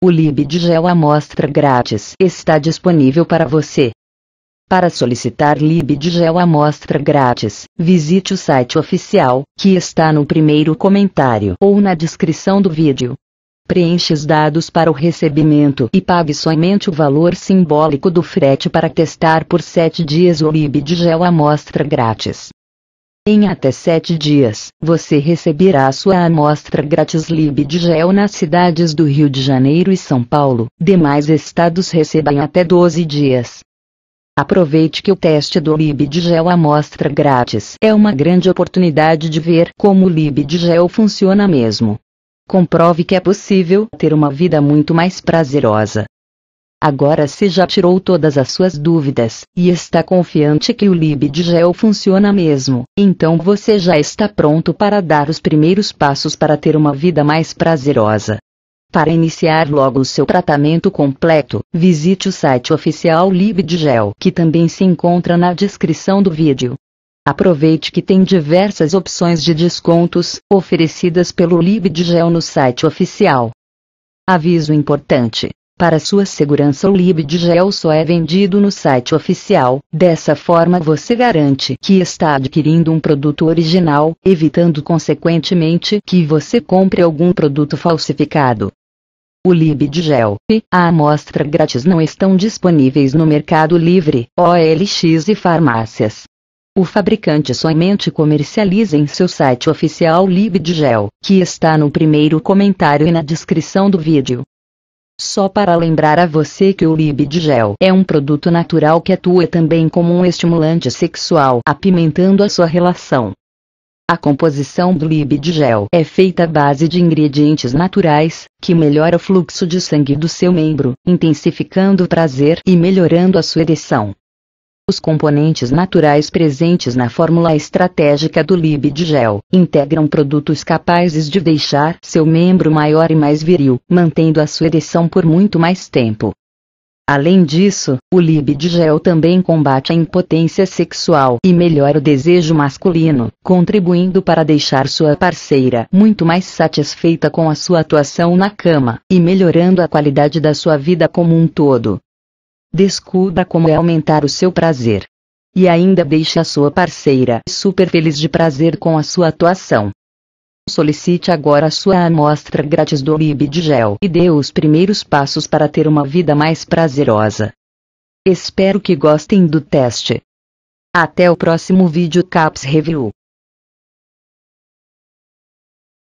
O LibGel amostra grátis está disponível para você. Para solicitar LibGel amostra grátis, visite o site oficial, que está no primeiro comentário ou na descrição do vídeo. Preencha os dados para o recebimento e pague somente o valor simbólico do frete para testar por 7 dias o LibGel amostra grátis. Em até sete dias, você receberá sua amostra grátis Lib de gel nas cidades do Rio de Janeiro e São Paulo. Demais estados recebem até 12 dias. Aproveite que o teste do gel amostra grátis é uma grande oportunidade de ver como o gel funciona mesmo. Comprove que é possível ter uma vida muito mais prazerosa. Agora se já tirou todas as suas dúvidas e está confiante que o libdgel funciona mesmo, então você já está pronto para dar os primeiros passos para ter uma vida mais prazerosa. Para iniciar logo o seu tratamento completo, visite o site oficial Libdgel, que também se encontra na descrição do vídeo. Aproveite que tem diversas opções de descontos oferecidas pelo Libdgel no site oficial. Aviso importante: para sua segurança o LibDgel só é vendido no site oficial, dessa forma você garante que está adquirindo um produto original, evitando consequentemente que você compre algum produto falsificado. O LibDgel e a amostra grátis não estão disponíveis no Mercado Livre, OLX e farmácias. O fabricante somente comercializa em seu site oficial LibDgel, que está no primeiro comentário e na descrição do vídeo. Só para lembrar a você que o Libidgel é um produto natural que atua também como um estimulante sexual, apimentando a sua relação. A composição do Libidgel é feita à base de ingredientes naturais, que melhora o fluxo de sangue do seu membro, intensificando o prazer e melhorando a sua ereção. Os componentes naturais presentes na fórmula estratégica do Libidgel integram produtos capazes de deixar seu membro maior e mais viril, mantendo a sua ereção por muito mais tempo. Além disso, o Libidgel também combate a impotência sexual e melhora o desejo masculino, contribuindo para deixar sua parceira muito mais satisfeita com a sua atuação na cama e melhorando a qualidade da sua vida como um todo. Descubra como é aumentar o seu prazer. E ainda deixe a sua parceira super feliz de prazer com a sua atuação. Solicite agora a sua amostra grátis do gel e dê os primeiros passos para ter uma vida mais prazerosa. Espero que gostem do teste. Até o próximo vídeo Caps Review.